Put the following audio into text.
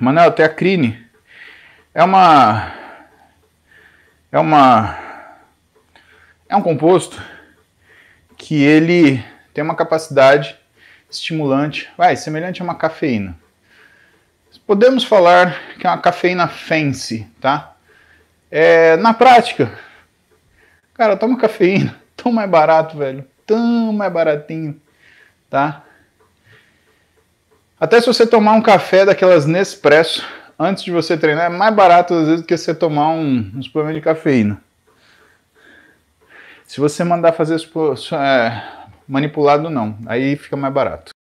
Manuel, até a crine. É uma. É uma. É um composto que ele tem uma capacidade estimulante, vai, semelhante a uma cafeína. Podemos falar que é uma cafeína fancy, tá? É, na prática, cara, toma cafeína, tão mais barato, velho, tão mais baratinho, tá? Até se você tomar um café daquelas Nespresso antes de você treinar, é mais barato às vezes do que você tomar um, um suplemento de cafeína. Se você mandar fazer é, manipulado, não. Aí fica mais barato.